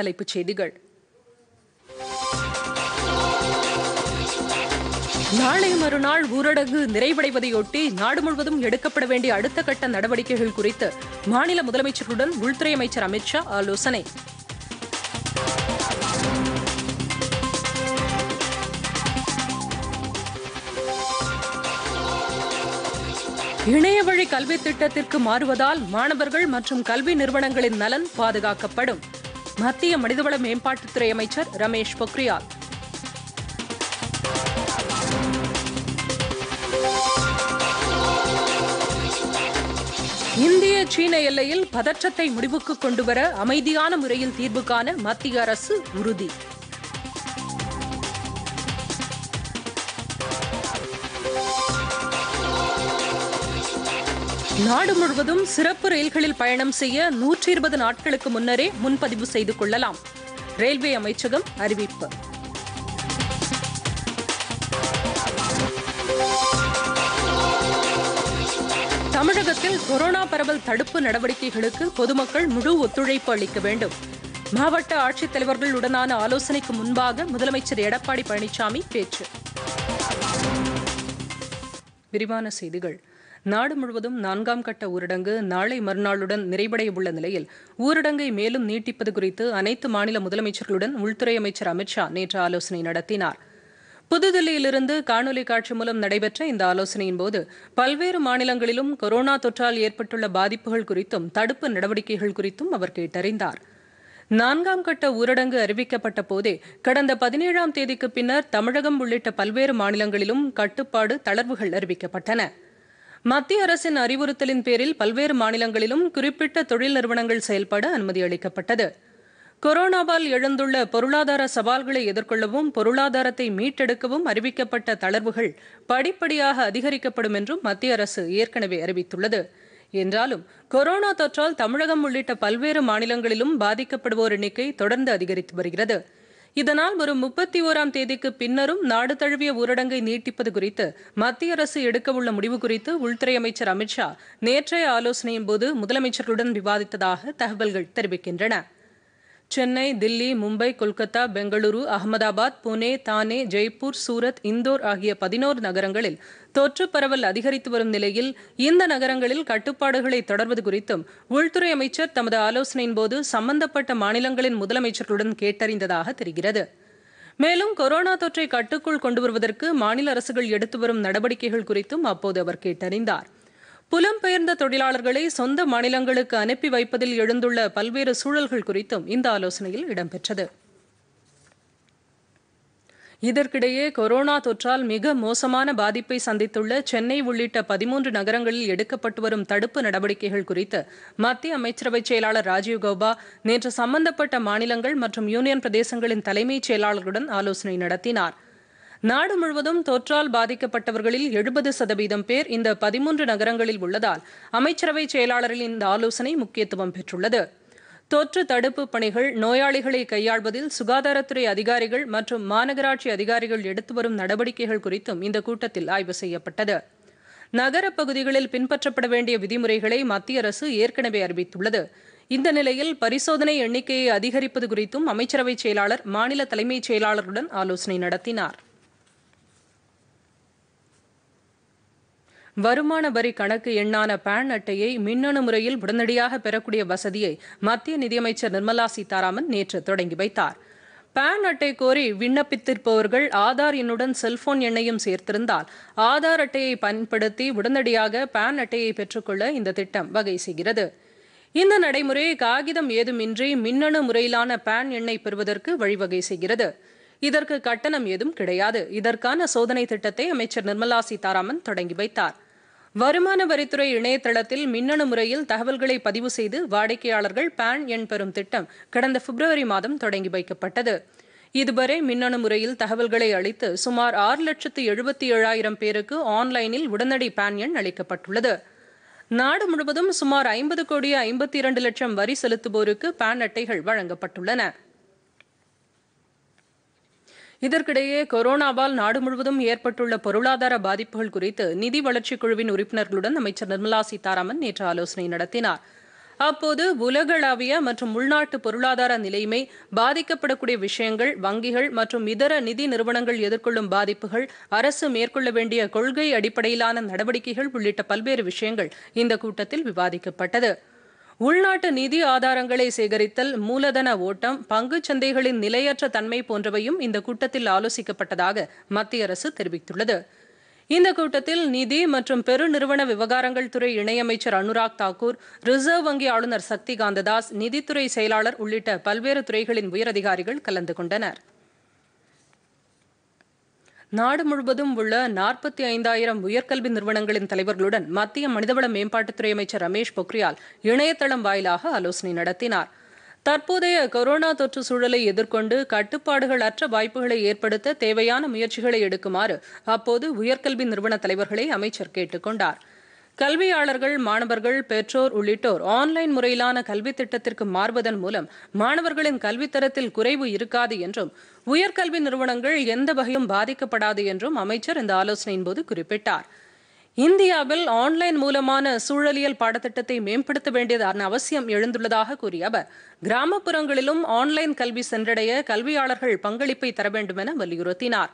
தலைப்புச் செய்திகள் நாளை மறுநாள் ஊரடங்கு நிறைவடைவதையொட்டி நாடு முழுவதும் எடுக்கப்பட வேண்டிய அடுத்த கட்ட நடவடிக்கைகள் குறித்து மாநில முதலமைச்சர்களுடன் உள்துறை அமைச்சர் ஷா ஆலோசனை இணையவழி கல்வி திட்டத்திற்கு மாறுவதால் மாணவர்கள் மற்றும் கல்வி நிறுவனங்களின் நலன் பாதுகாக்கப்படும் மத்திய மனிதவள மேம்பாட்டுத்துறை அமைச்சர் ரமேஷ் பொக்ரியால் இந்திய சீன எல்லையில் பதற்றத்தை முடிவுக்கு கொண்டுவர அமைதியான முறையில் தீர்வு காண மத்திய அரசு உறுதி நாடு முழுவதும் சிறப்பு ரயில்களில் பயணம் செய்ய நூற்றி இருபது நாட்களுக்கு முன்னரே முன்பதிவு செய்து கொள்ளலாம் ரயில்வே அமைச்சகம் அறிவிப்பு தமிழகத்தில் கொரோனா பரவல் தடுப்பு நடவடிக்கைகளுக்கு பொதுமக்கள் முழு ஒத்துழைப்பு அளிக்க வேண்டும் மாவட்ட ஆட்சித்தலைவர்களுடனான ஆலோசனைக்கு முன்பாக முதலமைச்சர் எடப்பாடி பழனிசாமி பேச்சு விரிவான செய்திகள் நாடு முழுவதும் நான்காம் கட்ட ஊரடங்கு நாளை மறுநாளுடன் நிறைவடைய உள்ள நிலையில் ஊரடங்கை மேலும் நீட்டிப்பது குறித்து அனைத்து மாநில முதலமைச்சர்களுடன் உள்துறை அமைச்சர் அமித்ஷா நேற்று ஆலோசனை நடத்தினார் புதுதில்லியிலிருந்து காணொலி காட்சி மூலம் நடைபெற்ற இந்த ஆலோசனையின் போது பல்வேறு மாநிலங்களிலும் கொரோனா தொற்றால் ஏற்பட்டுள்ள பாதிப்புகள் குறித்தும் தடுப்பு நடவடிக்கைகள் குறித்தும் அவர் கேட்டறிந்தார் நான்காம் கட்ட ஊரடங்கு அறிவிக்கப்பட்ட போதே கடந்த பதினேழாம் தேதிக்கு பின்னர் தமிழகம் உள்ளிட்ட பல்வேறு மாநிலங்களிலும் கட்டுப்பாடு தளர்வுகள் அறிவிக்கப்பட்டன மத்திய அரசின் அறிவுறுத்தலின் பேரில் பல்வேறு மாநிலங்களிலும் குறிப்பிட்ட தொழில் நிறுவனங்கள் செயல்பட அனுமதி அளிக்கப்பட்டது கொரோனாவால் எழுந்துள்ள பொருளாதார சவால்களை எதிர்கொள்ளவும் பொருளாதாரத்தை மீட்டெடுக்கவும் அறிவிக்கப்பட்ட தளர்வுகள் படிப்படியாக அதிகரிக்கப்படும் என்றும் மத்திய அரசு ஏற்கனவே அறிவித்துள்ளது என்றாலும் கொரோனா தொற்றால் தமிழகம் உள்ளிட்ட பல்வேறு மாநிலங்களிலும் பாதிக்கப்படுவோர் எண்ணிக்கை தொடர்ந்து அதிகரித்து வருகிறது இதனால் வரும் முப்பத்தி ஓராம் தேதிக்கு பின்னரும் நாடு தழுவிய ஊரடங்கை நீட்டிப்பது குறித்து மத்திய அரசு எடுக்கவுள்ள முடிவு குறித்து உள்துறை அமைச்சர் அமித்ஷா நேற்றைய ஆலோசனையின் போது முதலமைச்சர்களுடன் விவாதித்ததாக தகவல்கள் தெரிவிக்கின்றன சென்னை தில்லி மும்பை கொல்கத்தா பெங்களூரு அகமதாபாத் புனே தானே ஜெய்ப்பூர் சூரத் இந்தோர் ஆகிய பதினோரு நகரங்களில் தொற்று பரவல் அதிகரித்து வரும் நிலையில் இந்த நகரங்களில் கட்டுப்பாடுகளை தொடர்வது குறித்தும் உள்துறை அமைச்சர் தமது ஆலோசனையின் போது சம்பந்தப்பட்ட மாநிலங்களின் முதலமைச்சர்களுடன் கேட்டறிந்ததாக தெரிகிறது மேலும் கொரோனா தொற்றை கட்டுக்குள் கொண்டு வருவதற்கு மாநில அரசுகள் எடுத்து வரும் நடவடிக்கைகள் குறித்தும் அப்போது அவர் கேட்டறிந்தாா் புலம்பெயர்ந்த தொழிலாளர்களை சொந்த மாநிலங்களுக்கு அனுப்பி வைப்பதில் எழுந்துள்ள பல்வேறு சூழல்கள் குறித்தும் இந்த ஆலோசனையில் இடம்பெற்றது இதற்கிடையே கொரோனா தொற்றால் மிக மோசமான பாதிப்பை சந்தித்துள்ள சென்னை உள்ளிட்ட பதிமூன்று நகரங்களில் எடுக்கப்பட்டு வரும் தடுப்பு நடவடிக்கைகள் குறித்து மத்திய அமைச்சரவை செயலாளர் ராஜீவ் கௌபா நேற்று சம்பந்தப்பட்ட மாநிலங்கள் மற்றும் யூனியன் பிரதேசங்களின் தலைமைச் செயலாளர்களுடன் ஆலோசனை நடத்தினாா் நாடு முழுவதும் தொற்றால் பாதிக்கப்பட்டவர்களில் எழுபது சதவீதம் பேர் இந்த பதிமூன்று நகரங்களில் உள்ளதால் அமைச்சரவை செயலாளரின் இந்த ஆலோசனை முக்கியத்துவம் பெற்றுள்ளது தொற்று தடுப்பு பணிகள் நோயாளிகளை கையாள்வதில் சுகாதாரத்துறை அதிகாரிகள் மற்றும் மாநகராட்சி அதிகாரிகள் எடுத்து வரும் நடவடிக்கைகள் குறித்தும் இந்த கூட்டத்தில் ஆய்வு செய்யப்பட்டது நகர பகுதிகளில் பின்பற்றப்பட வேண்டிய விதிமுறைகளை மத்திய அரசு ஏற்கனவே அறிவித்துள்ளது இந்த நிலையில் பரிசோதனை எண்ணிக்கையை அதிகரிப்பது குறித்தும் அமைச்சரவை செயலாளர் மாநில தலைமைச் செயலாளருடன் ஆலோசனை நடத்தினார் வருமான வரி கணக்கு எண்ணான பேன் அட்டையை மின்னணு முறையில் உடனடியாக பெறக்கூடிய வசதியை மத்திய நிதியமைச்சர் நிர்மலா சீதாராமன் நேற்று தொடங்கி வைத்தார் பேன் அட்டை கோரி விண்ணப்பித்திருப்பவர்கள் ஆதார் எண்ணுடன் செல்போன் எண்ணையும் சேர்த்திருந்தால் ஆதார் அட்டையை பயன்படுத்தி உடனடியாக பேன் அட்டையை பெற்றுக்கொள்ள இந்த திட்டம் வகை செய்கிறது இந்த நடைமுறை காகிதம் ஏதுமின்றி மின்னணு முறையிலான பேன் எண்ணை பெறுவதற்கு வழிவகை செய்கிறது இதற்கு கட்டணம் ஏதும் கிடையாது இதற்கான சோதனை திட்டத்தை அமைச்சர் நிர்மலா சீதாராமன் தொடங்கி வைத்தார் வருமான வரித்துறை இணையதளத்தில் மின்னணு முறையில் தகவல்களை பதிவு செய்து வாடிக்கையாளர்கள் பேன் எண் பெறும் திட்டம் கடந்த பிப்ரவரி மாதம் தொடங்கி வைக்கப்பட்டது இதுவரை மின்னணு முறையில் தகவல்களை அளித்து சுமார் ஆறு லட்சத்து எழுபத்தி ஏழாயிரம் பேருக்கு ஆன்லைனில் உடனடி பேன் எண் அளிக்கப்பட்டுள்ளது நாடு முழுவதும் சுமார் ஐம்பது கோடி ஐம்பத்தி இரண்டு லட்சம் வரி செலுத்துவோருக்கு பேன் அட்டைகள் வழங்கப்பட்டுள்ளன இதற்கிடையே கொரோனாவால் நாடு முழுவதும் ஏற்பட்டுள்ள பொருளாதார பாதிப்புகள் குறித்து நிதி வளர்ச்சிக் குழுவின் உறுப்பினர்களுடன் அமைச்சர் நிர்மலா சீதாராமன் நேற்று ஆலோசனை நடத்தினார் அப்போது உலகளாவிய மற்றும் உள்நாட்டு பொருளாதார நிலைமை பாதிக்கப்படக்கூடிய விஷயங்கள் வங்கிகள் மற்றும் இதர நிதி நிறுவனங்கள் எதிர்கொள்ளும் பாதிப்புகள் அரசு மேற்கொள்ள வேண்டிய கொள்கை அடிப்படையிலான நடவடிக்கைகள் உள்ளிட்ட பல்வேறு விஷயங்கள் இந்த கூட்டத்தில் விவாதிக்கப்பட்டது உள்நாட்டு நிதி ஆதாரங்களை சேகரித்தல் மூலதன ஓட்டம் பங்குச் சந்தைகளின் நிலையற்ற தன்மை போன்றவையும் இந்த கூட்டத்தில் ஆலோசிக்கப்பட்டதாக மத்திய அரசு தெரிவித்துள்ளது இந்த கூட்டத்தில் நிதி மற்றும் பெருநிறுவன விவகாரங்கள் துறை இணையமைச்சர் அனுராக் தாக்கூர் ரிசர்வ் வங்கி ஆளுநர் சக்தி காந்ததாஸ் நிதித்துறை செயலாளர் உள்ளிட்ட பல்வேறு துறைகளின் உயரதிகாரிகள் கலந்து கொண்டனா் நாடு முழுவதும் உள்ள நாற்பத்தி ஐந்தாயிரம் உயர்கல்வி நிறுவனங்களின் தலைவர்களுடன் மத்திய மனிதவள மேம்பாட்டுத்துறை அமைச்சர் ரமேஷ் பொக்ரியால் இணையதளம் வாயிலாக ஆலோசனை நடத்தினார் தற்போதைய கொரோனா தொற்று சூழலை எதிர்கொண்டு கட்டுப்பாடுகள் அற்ற வாய்ப்புகளை ஏற்படுத்த தேவையான முயற்சிகளை எடுக்குமாறு அப்போது உயர்கல்வி நிறுவன தலைவர்களை அமைச்சர் கேட்டுக்கொண்டார் கல்வியாளர்கள் மாணவர்கள் பெற்றோர் உள்ளிட்டோர் ஆன்லைன் முறையிலான கல்வி திட்டத்திற்கு மாறுவதன் மூலம் மாணவர்களின் கல்வித்தரத்தில் குறைவு இருக்காது என்றும் உயர்கல்வி நிறுவனங்கள் எந்த வகையும் பாதிக்கப்படாது என்றும் அமைச்சர் இந்த ஆலோசனையின் போது குறிப்பிட்டார் இந்தியாவில் ஆன்லைன் மூலமான சூழலியல் பாடத்திட்டத்தை மேம்படுத்த வேண்டியதான அவசியம் எழுந்துள்ளதாக கூறிய அவர் கிராமப்புறங்களிலும் ஆன்லைன் கல்வி சென்றடைய கல்வியாளர்கள் பங்களிப்பை தர வேண்டும் என வலியுறுத்தினாா்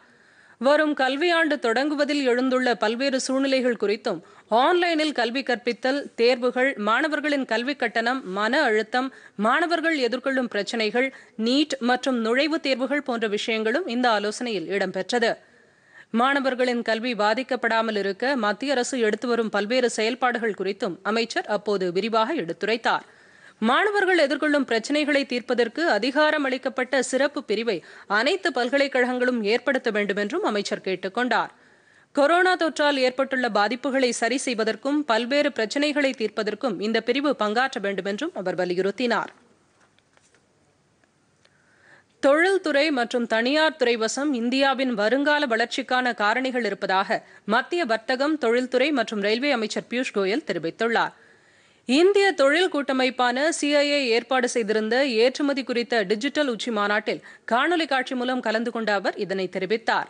வரும் கல்வியாண்டு தொடங்குவதில் எழுந்துள்ள பல்வேறு சூழ்நிலைகள் குறித்தும் ஆன்லைனில் கல்வி கற்பித்தல் தேர்வுகள் மாணவர்களின் கல்வி கட்டணம் மன அழுத்தம் மாணவர்கள் எதிர்கொள்ளும் பிரச்சினைகள் நீட் மற்றும் நுழைவுத் தேர்வுகள் போன்ற விஷயங்களும் இந்த ஆலோசனையில் இடம்பெற்றது மாணவர்களின் கல்வி பாதிக்கப்படாமல் இருக்க மத்திய அரசு எடுத்து வரும் பல்வேறு செயல்பாடுகள் குறித்தும் அமைச்சர் அப்போது விரிவாக எடுத்துரைத்தார் மாணவர்கள் எதிர்கொள்ளும் பிரச்சினைகளை தீர்ப்பதற்கு அதிகாரம் அளிக்கப்பட்ட சிறப்பு பிரிவை அனைத்து பல்கலைக்கழகங்களும் ஏற்படுத்த வேண்டும் என்றும் அமைச்சர் கேட்டுக் கொண்டார் கொரோனா தொற்றால் ஏற்பட்டுள்ள பாதிப்புகளை சரி செய்வதற்கும் பல்வேறு பிரச்சினைகளை தீர்ப்பதற்கும் இந்த பிரிவு பங்காற்ற வேண்டும் என்றும் அவர் வலியுறுத்தினார் தொழில்துறை மற்றும் தனியார் துறை வசம் இந்தியாவின் வருங்கால வளர்ச்சிக்கான காரணிகள் இருப்பதாக மத்திய வர்த்தகம் தொழில்துறை மற்றும் ரயில்வே அமைச்சர் பியூஷ் கோயல் தெரிவித்துள்ளாா் இந்திய தொழில் கூட்டமைப்பான சிஐஏ ஏற்பாடு செய்திருந்த ஏற்றுமதி குறித்த டிஜிட்டல் உச்சி மாநாட்டில் காணொலி காட்சி மூலம் கலந்து கொண்ட அவர் இதனை தெரிவித்தார்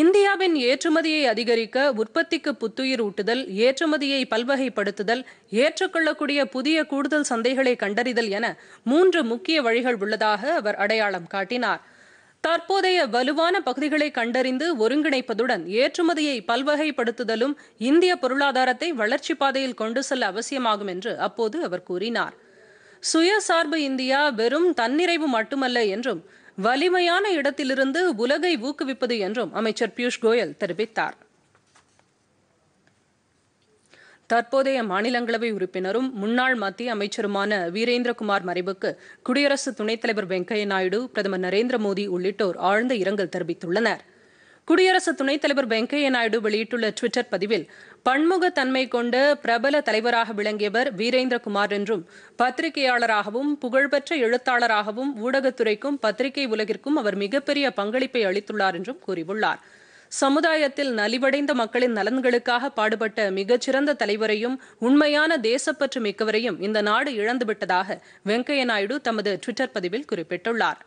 இந்தியாவின் ஏற்றுமதியை அதிகரிக்க உற்பத்திக்கு புத்துயிர் ஊட்டுதல் ஏற்றுமதியை பல்வகைப்படுத்துதல் ஏற்றுக்கொள்ளக்கூடிய புதிய கூடுதல் சந்தைகளை கண்டறிதல் என மூன்று முக்கிய வழிகள் உள்ளதாக அவர் அடையாளம் காட்டினார் தற்போதைய வலுவான பகுதிகளை கண்டறிந்து ஒருங்கிணைப்பதுடன் ஏற்றுமதியை பல்வகைப்படுத்துதலும் இந்திய பொருளாதாரத்தை வளர்ச்சி பாதையில் கொண்டு செல்ல அவசியமாகும் என்று அப்போது அவர் கூறினார் சுயசார்பு இந்தியா வெறும் தன்னிறைவு மட்டுமல்ல என்றும் வலிமையான இடத்திலிருந்து உலகை ஊக்குவிப்பது என்றும் அமைச்சர் பியூஷ் கோயல் தெரிவித்தார் தற்போதைய மாநிலங்களவை உறுப்பினரும் முன்னாள் மத்திய அமைச்சருமான வீரேந்திரகுமார் மறைவுக்கு குடியரசு துணைத் தலைவர் வெங்கையா நாயுடு பிரதமர் நரேந்திர மோடி உள்ளிட்டோர் ஆழ்ந்த இரங்கல் தெரிவித்துள்ளனர் குடியரசு துணைத் தலைவர் வெங்கையா நாயுடு வெளியிட்டுள்ள டுவிட்டர் பதிவில் பன்முகத்தன்மை கொண்ட பிரபல தலைவராக விளங்கியவர் வீரேந்திரகுமார் என்றும் பத்திரிகையாளராகவும் புகழ்பெற்ற எழுத்தாளராகவும் ஊடகத்துறைக்கும் பத்திரிகை உலகிற்கும் அவர் மிகப்பெரிய பங்களிப்பை அளித்துள்ளார் என்றும் கூறியுள்ளாா் சமுதாயத்தில் நலிவடைந்த மக்களின் நலன்களுக்காக பாடுபட்ட மிகச்சிறந்த தலைவரையும் உண்மையான தேசப்பற்று மிக்கவரையும் இந்த நாடு இழந்துவிட்டதாக வெங்கையா நாயுடு தமது டுவிட்டர் பதிவில் குறிப்பிட்டுள்ளார்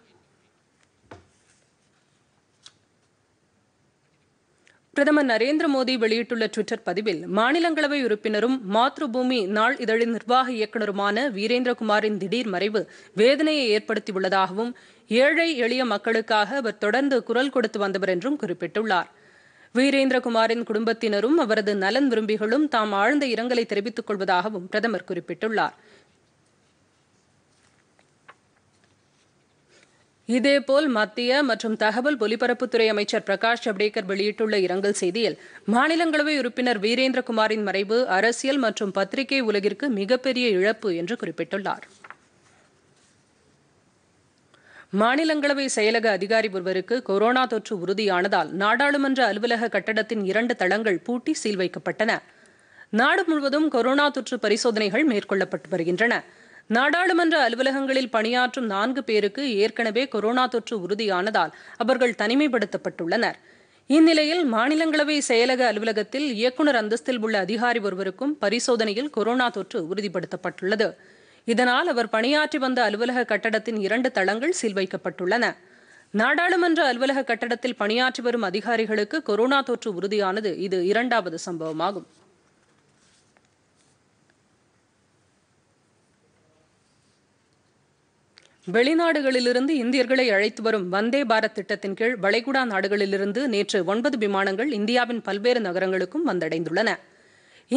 பிரதமர் நரேந்திர மோடி வெளியிட்டுள்ள டுவிட்டர் பதிவில் மாநிலங்களவை உறுப்பினரும் மாத்ருபூமி நாள் இதழின் நிர்வாக இயக்குநருமான வீரேந்திரகுமாரின் திடீர் மறைவு வேதனையை ஏற்படுத்தியுள்ளதாகவும் ஏழை எளிய மக்களுக்காக அவர் தொடர்ந்து குரல் கொடுத்து வந்தவர் என்றும் குறிப்பிட்டுள்ளார் வீரேந்திரகுமாரின் குடும்பத்தினரும் அவரது நலன் விரும்பிகளும் தாம் ஆழ்ந்த இரங்கலை தெரிவித்துக் கொள்வதாகவும் பிரதமர் குறிப்பிட்டுள்ளார் இதேபோல் மத்திய மற்றும் தகவல் ஒலிபரப்புத்துறை அமைச்சர் பிரகாஷ் ஜவடேகர் வெளியிட்டுள்ள இரங்கல் செய்தியில் மாநிலங்களவை உறுப்பினர் வீரேந்திரகுமாரின் மறைவு அரசியல் மற்றும் பத்திரிகை உலகிற்கு மிகப்பெரிய இழப்பு என்று குறிப்பிட்டுள்ளார் மாநிலங்களவை செயலக அதிகாரி ஒருவருக்கு கொரோனா தொற்று உறுதியானதால் நாடாளுமன்ற அலுவலக கட்டடத்தின் இரண்டு தளங்கள் பூட்டி சீல் வைக்கப்பட்டன நாடு முழுவதும் கொரோனா தொற்று பரிசோதனைகள் மேற்கொள்ளப்பட்டு வருகின்றன நாடாளுமன்ற அலுவலகங்களில் பணியாற்றும் நான்கு பேருக்கு ஏற்கனவே கொரோனா தொற்று உறுதியானதால் அவர்கள் தனிமைப்படுத்தப்பட்டுள்ளனர் இந்நிலையில் மாநிலங்களவை செயலக அலுவலகத்தில் இயக்குநர் அந்தஸ்தில் உள்ள அதிகாரி ஒருவருக்கும் பரிசோதனையில் கொரோனா தொற்று உறுதிப்படுத்தப்பட்டுள்ளது இதனால் அவர் பணியாற்றி வந்த அலுவலக கட்டடத்தின் இரண்டு தளங்கள் சீல் வைக்கப்பட்டுள்ளன நாடாளுமன்ற அலுவலக கட்டடத்தில் பணியாற்றி வரும் அதிகாரிகளுக்கு கொரோனா தொற்று உறுதியானது இது இரண்டாவது சம்பவமாகும் வெளிநாடுகளிலிருந்து இந்தியர்களை அழைத்து வரும் வந்தே பாரத் திட்டத்தின் கீழ் வளைகுடா நாடுகளிலிருந்து நேற்று ஒன்பது விமானங்கள் இந்தியாவின் பல்வேறு நகரங்களுக்கும் வந்தடைந்துள்ளன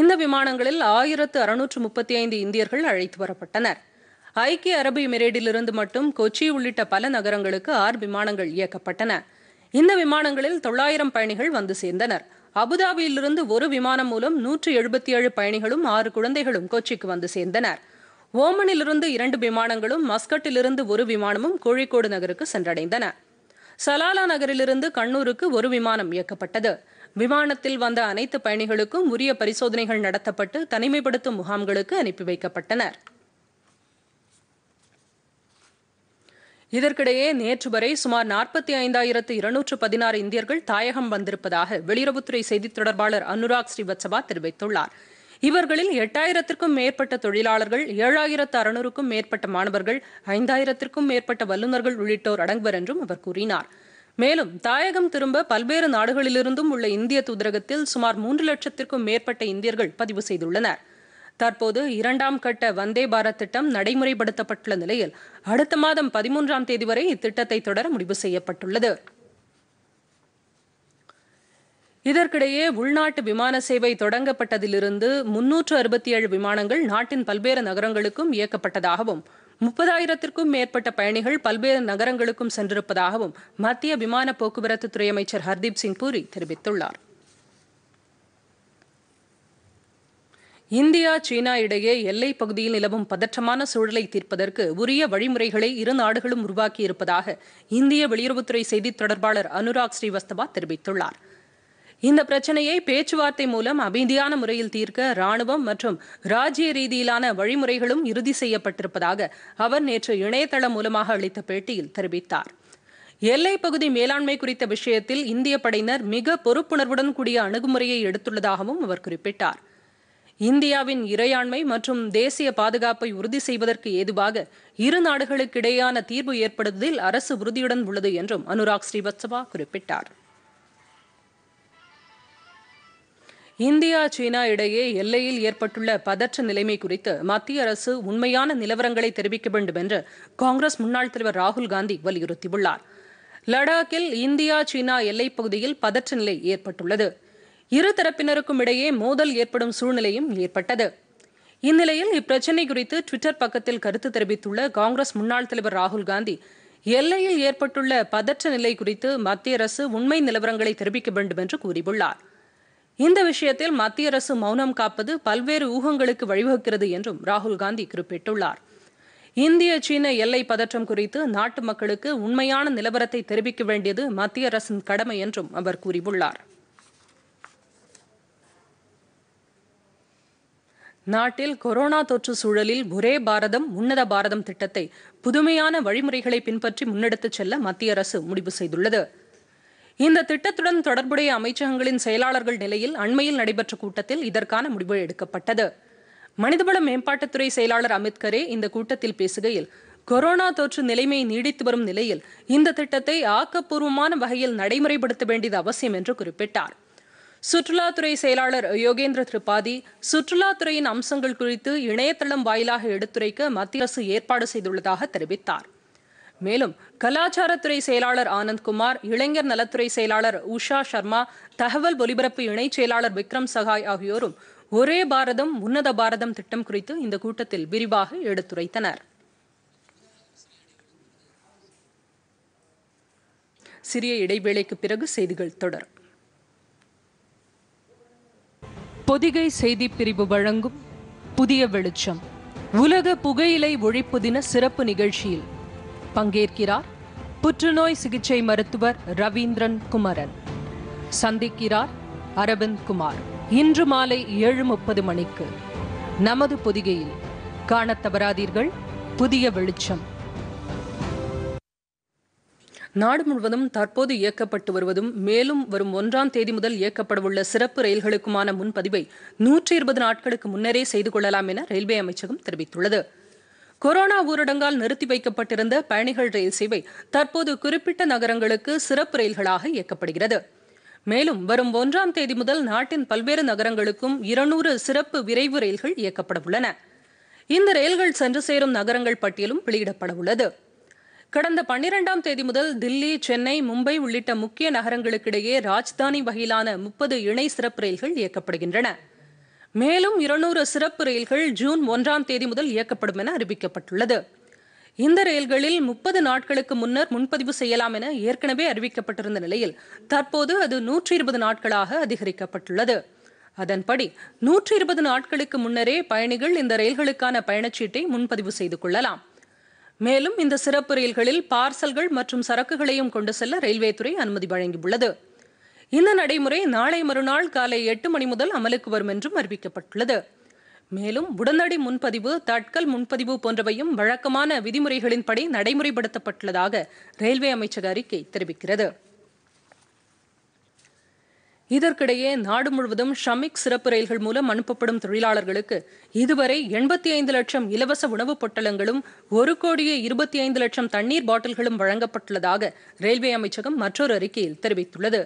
இந்த விமானங்களில் ஆயிரத்து அறுநூற்று முப்பத்தி ஐந்து இந்தியர்கள் அழைத்து வரப்பட்டனர் ஐக்கிய அரபு எமிரேட்டிலிருந்து மட்டும் கொச்சி உள்ளிட்ட பல நகரங்களுக்கு ஆறு விமானங்கள் இயக்கப்பட்டன இந்த விமானங்களில் தொள்ளாயிரம் பயணிகள் வந்து சேர்ந்தனர் அபுதாபியிலிருந்து ஒரு விமானம் மூலம் நூற்று எழுபத்தி ஏழு பயணிகளும் ஆறு குழந்தைகளும் கொச்சிக்கு வந்து சேர்ந்தனர் ஓமனிலிருந்து இரண்டு விமானங்களும் மஸ்கட்டிலிருந்து ஒரு விமானமும் கோழிக்கோடு நகருக்கு சென்றடைந்தன சலாலா நகரிலிருந்து கண்ணூருக்கு ஒரு விமானம் இயக்கப்பட்டது விமானத்தில் வந்த அனைத்து பயணிகளுக்கும் உரிய பரிசோதனைகள் நடத்தப்பட்டு தனிமைப்படுத்தும் முகாம்களுக்கு அனுப்பி வைக்கப்பட்டனர் இதற்கிடையே நேற்று வரை சுமார் நாற்பத்தி ஐந்தாயிரத்து இருநூற்று பதினாறு இந்தியர்கள் தாயகம் வந்திருப்பதாக வெளியுறவுத்துறை செய்தித் தொடர்பாளர் அனுராக் ஸ்ரீவத்சவா தெரிவித்துள்ளார் இவர்களில் எட்டாயிரத்திற்கும் மேற்பட்ட தொழிலாளர்கள் ஏழாயிரத்து அறுநூறுக்கும் மேற்பட்ட மாணவர்கள் ஐந்தாயிரத்திற்கும் மேற்பட்ட வல்லுநர்கள் உள்ளிட்டோர் அடங்குவர் என்றும் அவர் கூறினார் மேலும் தாயகம் திரும்ப பல்வேறு நாடுகளிலிருந்தும் உள்ள இந்திய தூதரகத்தில் சுமார் மூன்று லட்சத்திற்கும் மேற்பட்ட இந்தியர்கள் பதிவு செய்துள்ளனர் தற்போது இரண்டாம் கட்ட வந்தே பாரத் திட்டம் நடைமுறைப்படுத்தப்பட்டுள்ள நிலையில் அடுத்த மாதம் பதிமூன்றாம் தேதி வரை இத்திட்டத்தை தொடர முடிவு செய்யப்பட்டுள்ளது இதற்கிடையே உள்நாட்டு விமான சேவை தொடங்கப்பட்டதிலிருந்து முன்னூற்று அறுபத்தி ஏழு விமானங்கள் நாட்டின் பல்வேறு நகரங்களுக்கும் இயக்கப்பட்டதாகவும் முப்பதாயிரத்திற்கும் மேற்பட்ட பயணிகள் பல்வேறு நகரங்களுக்கும் சென்றிருப்பதாகவும் மத்திய விமான போக்குவரத்து துறை அமைச்சர் ஹர்தீப் சிங் பூரி தெரிவித்துள்ளார் இந்தியா சீனா இடையே எல்லைப் பகுதியில் நிலவும் பதற்றமான சூழலை தீர்ப்பதற்கு உரிய வழிமுறைகளை இரு நாடுகளும் உருவாக்கியிருப்பதாக இந்திய வெளியுறவுத்துறை செய்தித் தொடர்பாளர் அனுராக் ஸ்ரீவஸ்தவா தெரிவித்துள்ளாா் இந்த பிரச்சனையை பேச்சுவார்த்தை மூலம் அமைதியான முறையில் தீர்க்க ராணுவம் மற்றும் ராஜ்ய ரீதியிலான வழிமுறைகளும் இறுதி செய்யப்பட்டிருப்பதாக அவர் நேற்று இணையதளம் மூலமாக அளித்த பேட்டியில் தெரிவித்தார் பகுதி மேலாண்மை குறித்த விஷயத்தில் இந்திய படையினர் மிக பொறுப்புணர்வுடன் கூடிய அணுகுமுறையை எடுத்துள்ளதாகவும் அவர் குறிப்பிட்டார் இந்தியாவின் இறையாண்மை மற்றும் தேசிய பாதுகாப்பை உறுதி செய்வதற்கு ஏதுவாக இரு நாடுகளுக்கிடையான தீர்வு ஏற்படுவதில் அரசு உறுதியுடன் உள்ளது என்றும் அனுராக் ஸ்ரீவத்சவா குறிப்பிட்டார் இந்தியா சீனா இடையே எல்லையில் ஏற்பட்டுள்ள பதற்ற நிலைமை குறித்து மத்திய அரசு உண்மையான நிலவரங்களை தெரிவிக்க வேண்டும் என்று காங்கிரஸ் முன்னாள் தலைவர் ராகுல் காந்தி வலியுறுத்தியுள்ளார் லடாக்கில் இந்தியா சீனா எல்லைப் பகுதியில் பதற்ற நிலை ஏற்பட்டுள்ளது இரு தரப்பினருக்கும் இடையே மோதல் ஏற்படும் சூழ்நிலையும் ஏற்பட்டது இந்நிலையில் இப்பிரச்சினை குறித்து டுவிட்டர் பக்கத்தில் கருத்து தெரிவித்துள்ள காங்கிரஸ் முன்னாள் தலைவர் ராகுல் காந்தி எல்லையில் ஏற்பட்டுள்ள பதற்ற நிலை குறித்து மத்திய அரசு உண்மை நிலவரங்களை தெரிவிக்க வேண்டும் என்று கூறியுள்ளார் இந்த விஷயத்தில் மத்திய அரசு மௌனம் காப்பது பல்வேறு ஊகங்களுக்கு வழிவகுக்கிறது என்றும் ராகுல் காந்தி குறிப்பிட்டுள்ளார் இந்திய சீன எல்லை பதற்றம் குறித்து நாட்டு மக்களுக்கு உண்மையான நிலவரத்தை தெரிவிக்க வேண்டியது மத்திய அரசின் கடமை என்றும் அவர் கூறியுள்ளார் நாட்டில் கொரோனா தொற்று சூழலில் ஒரே பாரதம் உன்னத பாரதம் திட்டத்தை புதுமையான வழிமுறைகளை பின்பற்றி முன்னெடுத்துச் செல்ல மத்திய அரசு முடிவு செய்துள்ளது இந்த திட்டத்துடன் தொடர்புடைய அமைச்சகங்களின் செயலாளர்கள் நிலையில் அண்மையில் நடைபெற்ற கூட்டத்தில் இதற்கான முடிவு எடுக்கப்பட்டது மனிதவள மேம்பாட்டுத்துறை செயலாளர் அமித் கரே இந்த கூட்டத்தில் பேசுகையில் கொரோனா தொற்று நிலைமை நீடித்து வரும் நிலையில் இந்த திட்டத்தை ஆக்கப்பூர்வமான வகையில் நடைமுறைப்படுத்த வேண்டியது அவசியம் என்று குறிப்பிட்டார் சுற்றுலாத்துறை செயலாளர் யோகேந்திர திரிபாதி சுற்றுலாத்துறையின் அம்சங்கள் குறித்து இணையதளம் வாயிலாக எடுத்துரைக்க மத்திய அரசு ஏற்பாடு செய்துள்ளதாக தெரிவித்தார் மேலும் கலாச்சாரத்துறை செயலாளர் ஆனந்த்குமார் இளைஞர் நலத்துறை செயலாளர் உஷா சர்மா தகவல் ஒலிபரப்பு இணைச் செயலாளர் விக்ரம் சகாய் ஆகியோரும் ஒரே பாரதம் உன்னத பாரதம் திட்டம் குறித்து இந்த கூட்டத்தில் விரிவாக எடுத்துரைத்தனர் சிறிய இடைவேளைக்கு பிறகு செய்திகள் தொடரும் பொதிகை செய்தி பிரிவு வழங்கும் புதிய வெளிச்சம் உலக புகையிலை ஒழிப்பு தின சிறப்பு நிகழ்ச்சியில் பங்கேற்கிறார் புற்றுநோய் சிகிச்சை மருத்துவர் ரவீந்திரன் குமரன் சந்திக்கிறார் அரவிந்த் குமார் இன்று மாலை ஏழு முப்பது மணிக்கு நமது பொதிகையில் காண தவறாதீர்கள் புதிய வெளிச்சம் நாடு முழுவதும் தற்போது இயக்கப்பட்டு வருவதும் மேலும் வரும் ஒன்றாம் தேதி முதல் இயக்கப்படவுள்ள சிறப்பு ரயில்களுக்குமான முன்பதிவை நூற்றி இருபது நாட்களுக்கு முன்னரே செய்து கொள்ளலாம் என ரயில்வே அமைச்சகம் தெரிவித்துள்ளது கொரோனா ஊரடங்கால் நிறுத்தி வைக்கப்பட்டிருந்த பயணிகள் ரயில் சேவை தற்போது குறிப்பிட்ட நகரங்களுக்கு சிறப்பு ரயில்களாக இயக்கப்படுகிறது மேலும் வரும் ஒன்றாம் தேதி முதல் நாட்டின் பல்வேறு நகரங்களுக்கும் இருநூறு சிறப்பு விரைவு ரயில்கள் இயக்கப்பட உள்ளன இந்த ரயில்கள் சென்று சேரும் நகரங்கள் பட்டியலும் வெளியிடப்பட உள்ளது கடந்த பன்னிரெண்டாம் தேதி முதல் தில்லி சென்னை மும்பை உள்ளிட்ட முக்கிய நகரங்களுக்கிடையே ராஜ்தானி வகையிலான முப்பது இணை சிறப்பு ரயில்கள் இயக்கப்படுகின்றன மேலும் இருநூறு சிறப்பு ரயில்கள் ஜூன் ஒன்றாம் தேதி முதல் இயக்கப்படும் என அறிவிக்கப்பட்டுள்ளது இந்த ரயில்களில் முப்பது நாட்களுக்கு முன்னர் முன்பதிவு செய்யலாம் என ஏற்கனவே அறிவிக்கப்பட்டிருந்த நிலையில் தற்போது அது நூற்றி இருபது நாட்களாக அதிகரிக்கப்பட்டுள்ளது அதன்படி நூற்றி இருபது நாட்களுக்கு முன்னரே பயணிகள் இந்த ரயில்களுக்கான பயணச்சீட்டை முன்பதிவு செய்து கொள்ளலாம் மேலும் இந்த சிறப்பு ரயில்களில் பார்சல்கள் மற்றும் சரக்குகளையும் கொண்டு செல்ல ரயில்வே துறை அனுமதி வழங்கியுள்ளது இந்த நடைமுறை நாளை மறுநாள் காலை எட்டு மணி முதல் அமலுக்கு வரும் என்றும் அறிவிக்கப்பட்டுள்ளது மேலும் உடனடி முன்பதிவு தட்கல் முன்பதிவு போன்றவையும் வழக்கமான விதிமுறைகளின்படி நடைமுறைப்படுத்தப்பட்டுள்ளதாக ரயில்வே அமைச்சக அறிக்கை தெரிவிக்கிறது இதற்கிடையே நாடு முழுவதும் ஷமிக் சிறப்பு ரயில்கள் மூலம் அனுப்பப்படும் தொழிலாளர்களுக்கு இதுவரை எண்பத்தி ஐந்து லட்சம் இலவச உணவுப் பொட்டலங்களும் ஒரு கோடியே இருபத்தி ஐந்து லட்சம் தண்ணீர் பாட்டில்களும் வழங்கப்பட்டுள்ளதாக ரயில்வே அமைச்சகம் மற்றொரு அறிக்கையில் தெரிவித்துள்ளது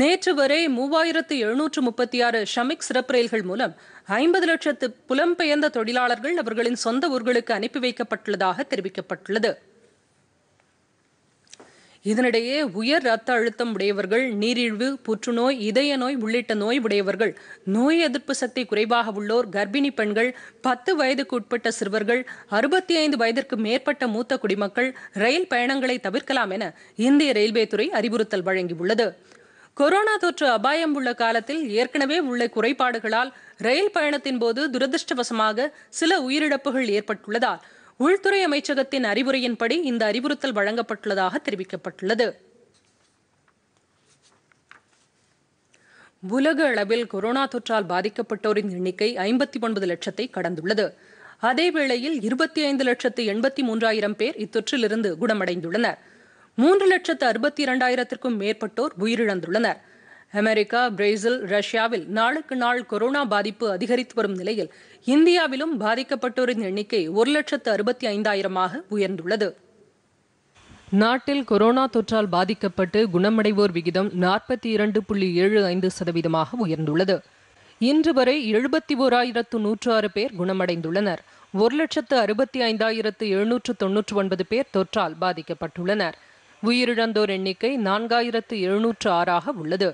நேற்று வரை மூவாயிரத்து எழுநூற்று முப்பத்தி ஆறு ஷமிக் சிறப்பு ரயில்கள் மூலம் ஐம்பது லட்சத்து புலம்பெயர்ந்த தொழிலாளர்கள் அவர்களின் சொந்த ஊர்களுக்கு அனுப்பி வைக்கப்பட்டுள்ளதாக தெரிவிக்கப்பட்டுள்ளது இதனிடையே உயர் இரத்த அழுத்தம் உடையவர்கள் நீரிழிவு புற்றுநோய் இதய நோய் உள்ளிட்ட நோய் உடையவர்கள் நோய் எதிர்ப்பு சக்தி குறைவாக உள்ளோர் கர்ப்பிணி பெண்கள் பத்து வயதுக்கு உட்பட்ட சிறுவர்கள் அறுபத்தி ஐந்து வயதிற்கு மேற்பட்ட மூத்த குடிமக்கள் ரயில் பயணங்களை தவிர்க்கலாம் என இந்திய ரயில்வே துறை அறிவுறுத்தல் வழங்கியுள்ளது கொரோனா தொற்று அபாயம் உள்ள காலத்தில் ஏற்கனவே உள்ள குறைபாடுகளால் ரயில் பயணத்தின் போது துரதிருஷ்டவசமாக சில உயிரிழப்புகள் ஏற்பட்டுள்ளதால் உள்துறை அமைச்சகத்தின் அறிவுரையின்படி இந்த அறிவுறுத்தல் வழங்கப்பட்டுள்ளதாக தெரிவிக்கப்பட்டுள்ளது உலக அளவில் கொரோனா தொற்றால் பாதிக்கப்பட்டோரின் எண்ணிக்கை ஐம்பத்தி ஒன்பது லட்சத்தை கடந்துள்ளது அதேவேளையில் இருபத்தி ஐந்து லட்சத்து எண்பத்தி மூன்றாயிரம் பேர் இத்தொற்றிலிருந்து குணமடைந்துள்ளனா் மூன்று லட்சத்து அறுபத்தி இரண்டாயிரத்திற்கும் மேற்பட்டோர் உயிரிழந்துள்ளனர் அமெரிக்கா பிரேசில் ரஷ்யாவில் நாளுக்கு நாள் கொரோனா பாதிப்பு அதிகரித்து வரும் நிலையில் இந்தியாவிலும் பாதிக்கப்பட்டோரின் எண்ணிக்கை ஒரு லட்சத்து அறுபத்தி ஐந்தாயிரமாக உயர்ந்துள்ளது நாட்டில் கொரோனா தொற்றால் பாதிக்கப்பட்டு குணமடைவோர் விகிதம் நாற்பத்தி இரண்டு புள்ளி ஏழு ஐந்து சதவீதமாக உயர்ந்துள்ளது இன்று வரை எழுபத்தி ஓராயிரத்து நூற்று ஆறு பேர் குணமடைந்துள்ளனர் ஒரு லட்சத்து அறுபத்தி ஐந்தாயிரத்து எழுநூற்று தொன்னூற்று ஒன்பது பேர் தொற்றால் பாதிக்கப்பட்டுள்ளனர் உயிரிழந்தோர் எண்ணிக்கை நான்காயிரத்து எழுநூற்று ஆறாக உள்ளது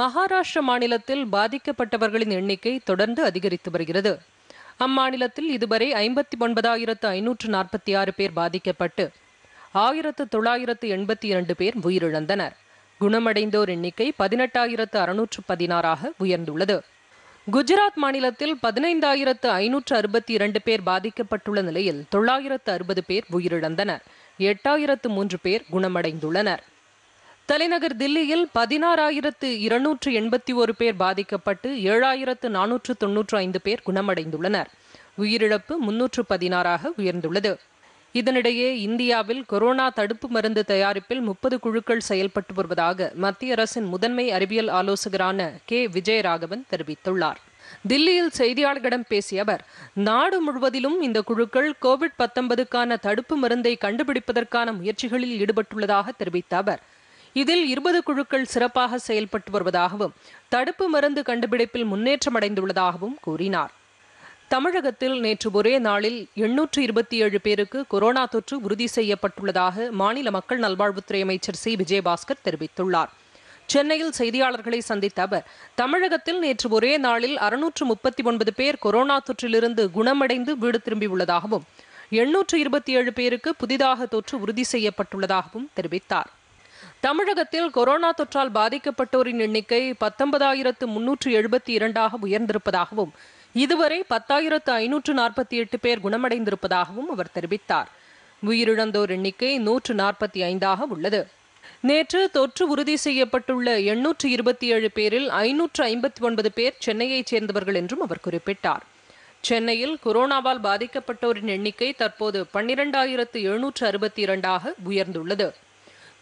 மகாராஷ்டிர மாநிலத்தில் பாதிக்கப்பட்டவர்களின் எண்ணிக்கை தொடர்ந்து அதிகரித்து வருகிறது அம்மாநிலத்தில் இதுவரை ஐம்பத்தி ஒன்பதாயிரத்து ஐநூற்று நாற்பத்தி ஆறு பேர் பாதிக்கப்பட்டு ஆயிரத்து தொள்ளாயிரத்து எண்பத்தி இரண்டு பேர் உயிரிழந்தனர் குணமடைந்தோர் எண்ணிக்கை பதினெட்டாயிரத்து அறுநூற்று பதினாறாக உயர்ந்துள்ளது குஜராத் மாநிலத்தில் பதினைந்தாயிரத்து ஐநூற்று அறுபத்தி இரண்டு பேர் பாதிக்கப்பட்டுள்ள நிலையில் தொள்ளாயிரத்து அறுபது பேர் உயிரிழந்தனர் எட்டாயிரத்து மூன்று பேர் குணமடைந்துள்ளனர் தலைநகர் தில்லியில் பதினாறாயிரத்து இருநூற்று எண்பத்தி ஒரு பேர் பாதிக்கப்பட்டு ஏழாயிரத்து நானூற்று தொன்னூற்று ஐந்து பேர் குணமடைந்துள்ளனர் உயிரிழப்பு முன்னூற்று பதினாறாக உயர்ந்துள்ளது இதனிடையே இந்தியாவில் கொரோனா தடுப்பு மருந்து தயாரிப்பில் முப்பது குழுக்கள் செயல்பட்டு வருவதாக மத்திய அரசின் முதன்மை அறிவியல் ஆலோசகரான கே விஜயராகவன் தெரிவித்துள்ளார் தில்லியில் செய்தியாளர்களிடம் பேசிய அவர் நாடு முழுவதிலும் இந்த குழுக்கள் கோவிட் பத்தொன்பதுக்கான தடுப்பு மருந்தை கண்டுபிடிப்பதற்கான முயற்சிகளில் ஈடுபட்டுள்ளதாக தெரிவித்த அவர் இதில் இருபது குழுக்கள் சிறப்பாக செயல்பட்டு வருவதாகவும் தடுப்பு மருந்து கண்டுபிடிப்பில் முன்னேற்றம் அடைந்துள்ளதாகவும் கூறினார் தமிழகத்தில் நேற்று ஒரே நாளில் எண்ணூற்று இருபத்தி ஏழு பேருக்கு கொரோனா தொற்று உறுதி செய்யப்பட்டுள்ளதாக மாநில மக்கள் நல்வாழ்வுத்துறை அமைச்சர் சி விஜயபாஸ்கர் தெரிவித்துள்ளார் சென்னையில் செய்தியாளர்களை சந்தித்த அவர் தமிழகத்தில் நேற்று ஒரே நாளில் அறுநூற்று முப்பத்தி ஒன்பது பேர் கொரோனா தொற்றிலிருந்து குணமடைந்து வீடு திரும்பியுள்ளதாகவும் எண்ணூற்று இருபத்தி ஏழு பேருக்கு புதிதாக தொற்று உறுதி செய்யப்பட்டுள்ளதாகவும் தெரிவித்தார் தமிழகத்தில் கொரோனா தொற்றால் பாதிக்கப்பட்டோரின் எண்ணிக்கை பத்தொன்பதாயிரத்து முன்னூற்று எழுபத்தி இரண்டாக உயர்ந்திருப்பதாகவும் இதுவரை பத்தாயிரத்து ஐநூற்று நாற்பத்தி எட்டு பேர் குணமடைந்திருப்பதாகவும் அவர் தெரிவித்தார் உயிரிழந்தோர் எண்ணிக்கை நூற்று நாற்பத்தி ஐந்தாக உள்ளது நேற்று தொற்று உறுதி செய்யப்பட்டுள்ள எண்ணூற்று இருபத்தி ஏழு பேரில் ஐநூற்று ஐம்பத்தி ஒன்பது பேர் சென்னையைச் சேர்ந்தவர்கள் என்றும் அவர் குறிப்பிட்டார் சென்னையில் கொரோனாவால் பாதிக்கப்பட்டோரின் எண்ணிக்கை தற்போது பன்னிரண்டாயிரத்து எழுநூற்று அறுபத்தி இரண்டாக உயர்ந்துள்ளது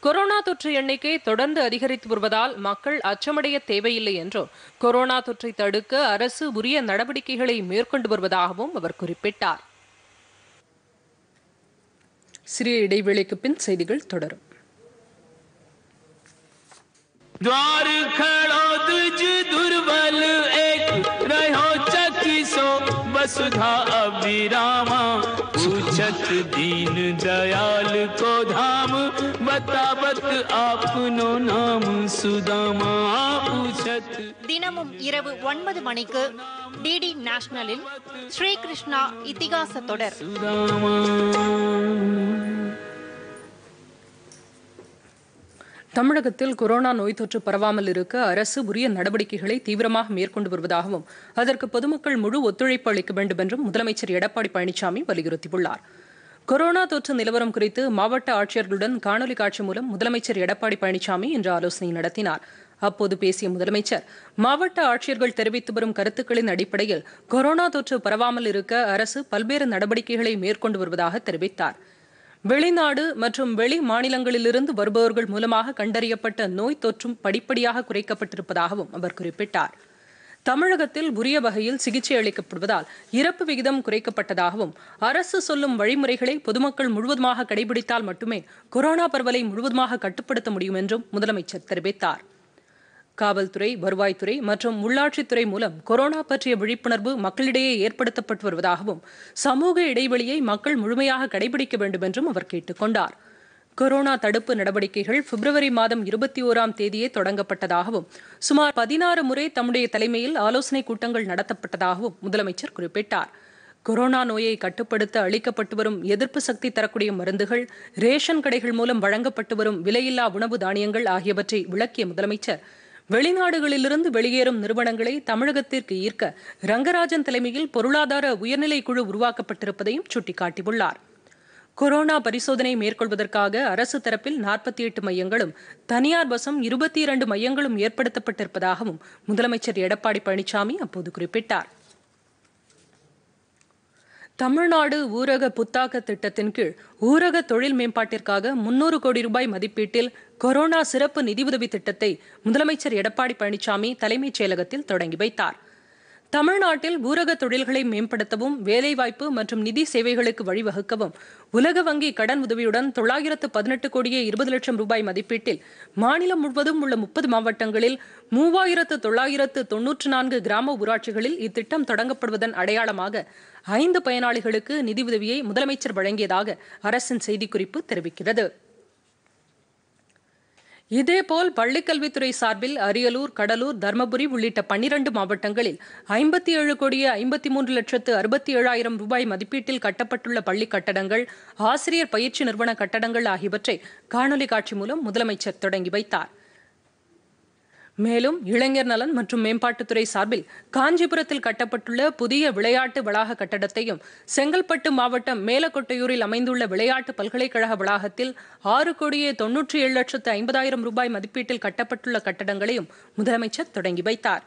கொரோனா தொற்று எண்ணிக்கை தொடர்ந்து அதிகரித்து வருவதால் மக்கள் அச்சமடைய தேவையில்லை என்றும் கொரோனா தொற்றை தடுக்க அரசு உரிய நடவடிக்கைகளை மேற்கொண்டு வருவதாகவும் அவர் குறிப்பிட்டார் சிறிய இடைவேளைக்கு பின் செய்திகள் தொடரும் द्वार खड़ो तुझ दुर्बल एक रहो चकी सो वसुधा अभिरामा पूछत दीन दयाल को धाम बतावत आपनो नाम சுதாமா பூச்சத் தினமும் இரவு ஒன்பது மணிக்கு டிடி நேஷனலில் ஸ்ரீகிருஷ்ணா இத்திகாச தொடர் சுதாமா தமிழகத்தில் கொரோனா நோய் தொற்று பரவாமல் இருக்க அரசு உரிய நடவடிக்கைகளை தீவிரமாக மேற்கொண்டு வருவதாகவும் அதற்கு பொதுமக்கள் முழு ஒத்துழைப்பு அளிக்க வேண்டும் என்றும் முதலமைச்சர் எடப்பாடி பழனிசாமி வலியுறுத்தியுள்ளார் கொரோனா தொற்று நிலவரம் குறித்து மாவட்ட ஆட்சியர்களுடன் காணொலி காட்சி மூலம் முதலமைச்சர் எடப்பாடி பழனிசாமி இன்று ஆலோசனை நடத்தினார் அப்போது பேசிய முதலமைச்சர் மாவட்ட ஆட்சியர்கள் தெரிவித்து வரும் கருத்துக்களின் அடிப்படையில் கொரோனா தொற்று பரவாமல் இருக்க அரசு பல்வேறு நடவடிக்கைகளை மேற்கொண்டு வருவதாக தெரிவித்தாா் வெளிநாடு மற்றும் வெளி மாநிலங்களிலிருந்து வருபவர்கள் மூலமாக கண்டறியப்பட்ட நோய் தொற்றும் படிப்படியாக குறைக்கப்பட்டிருப்பதாகவும் அவர் குறிப்பிட்டார் தமிழகத்தில் உரிய வகையில் சிகிச்சை அளிக்கப்படுவதால் இறப்பு விகிதம் குறைக்கப்பட்டதாகவும் அரசு சொல்லும் வழிமுறைகளை பொதுமக்கள் முழுவதுமாக கடைபிடித்தால் மட்டுமே கொரோனா பரவலை முழுவதுமாக கட்டுப்படுத்த முடியும் என்றும் முதலமைச்சர் தெரிவித்தாா் காவல்துறை வருவாய்த்துறை மற்றும் உள்ளாட்சித்துறை மூலம் கொரோனா பற்றிய விழிப்புணர்வு மக்களிடையே ஏற்படுத்தப்பட்டு வருவதாகவும் சமூக இடைவெளியை மக்கள் முழுமையாக கடைபிடிக்க வேண்டும் என்றும் அவர் கேட்டுக் கொண்டார் கொரோனா தடுப்பு நடவடிக்கைகள் பிப்ரவரி மாதம் இருபத்தி ஓராம் தேதியே தொடங்கப்பட்டதாகவும் சுமார் பதினாறு முறை தம்முடைய தலைமையில் ஆலோசனைக் கூட்டங்கள் நடத்தப்பட்டதாகவும் முதலமைச்சர் குறிப்பிட்டார் கொரோனா நோயை கட்டுப்படுத்த அளிக்கப்பட்டு வரும் எதிர்ப்பு சக்தி தரக்கூடிய மருந்துகள் ரேஷன் கடைகள் மூலம் வழங்கப்பட்டு வரும் விலையில்லா உணவு தானியங்கள் ஆகியவற்றை விளக்கிய முதலமைச்சர் வெளிநாடுகளிலிருந்து வெளியேறும் நிறுவனங்களை தமிழகத்திற்கு ஈர்க்க ரங்கராஜன் தலைமையில் பொருளாதார உயர்நிலை குழு உருவாக்கப்பட்டிருப்பதையும் சுட்டிக்காட்டியுள்ளார் கொரோனா பரிசோதனை மேற்கொள்வதற்காக அரசு தரப்பில் நாற்பத்தி எட்டு மையங்களும் தனியார் வசம் இருபத்தி இரண்டு மையங்களும் ஏற்படுத்தப்பட்டிருப்பதாகவும் முதலமைச்சர் எடப்பாடி பழனிசாமி அப்போது குறிப்பிட்டார் தமிழ்நாடு ஊரக புத்தாக்க திட்டத்தின் கீழ் ஊரக தொழில் மேம்பாட்டிற்காக முன்னூறு கோடி ரூபாய் மதிப்பீட்டில் கொரோனா சிறப்பு நிதியுதவி திட்டத்தை முதலமைச்சர் எடப்பாடி பழனிசாமி தலைமைச் செயலகத்தில் தொடங்கி வைத்தார் தமிழ்நாட்டில் ஊரக தொழில்களை மேம்படுத்தவும் வேலைவாய்ப்பு மற்றும் நிதி சேவைகளுக்கு வழிவகுக்கவும் உலக வங்கி கடன் உதவியுடன் தொள்ளாயிரத்து பதினெட்டு கோடியே இருபது லட்சம் ரூபாய் மதிப்பீட்டில் மாநிலம் முழுவதும் உள்ள முப்பது மாவட்டங்களில் மூவாயிரத்து தொள்ளாயிரத்து தொன்னூற்று நான்கு கிராம ஊராட்சிகளில் இத்திட்டம் தொடங்கப்படுவதன் அடையாளமாக ஐந்து பயனாளிகளுக்கு நிதியுதவியை முதலமைச்சர் வழங்கியதாக அரசின் செய்திக்குறிப்பு தெரிவிக்கிறது இதேபோல் பள்ளிக்கல்வித்துறை சார்பில் அரியலூர் கடலூர் தருமபுரி உள்ளிட்ட பன்னிரண்டு மாவட்டங்களில் ஐம்பத்தி ஏழு கோடியே ஐம்பத்தி மூன்று லட்சத்து அறுபத்தி ஏழாயிரம் ரூபாய் மதிப்பீட்டில் கட்டப்பட்டுள்ள பள்ளி கட்டடங்கள் ஆசிரியர் பயிற்சி நிறுவன கட்டடங்கள் ஆகியவற்றை காணொலி காட்சி மூலம் முதலமைச்சர் தொடங்கி வைத்தாா் மேலும் இளைஞர் நலன் மற்றும் மேம்பாட்டுத்துறை சார்பில் காஞ்சிபுரத்தில் கட்டப்பட்டுள்ள புதிய விளையாட்டு வளாக கட்டடத்தையும் செங்கல்பட்டு மாவட்டம் மேலக்கொட்டையூரில் அமைந்துள்ள விளையாட்டு பல்கலைக்கழக வளாகத்தில் ஆறு கோடியே தொன்னூற்றி ஏழு லட்சத்து ஐம்பதாயிரம் ரூபாய் மதிப்பீட்டில் கட்டப்பட்டுள்ள கட்டடங்களையும் முதலமைச்சர் தொடங்கி வைத்தார்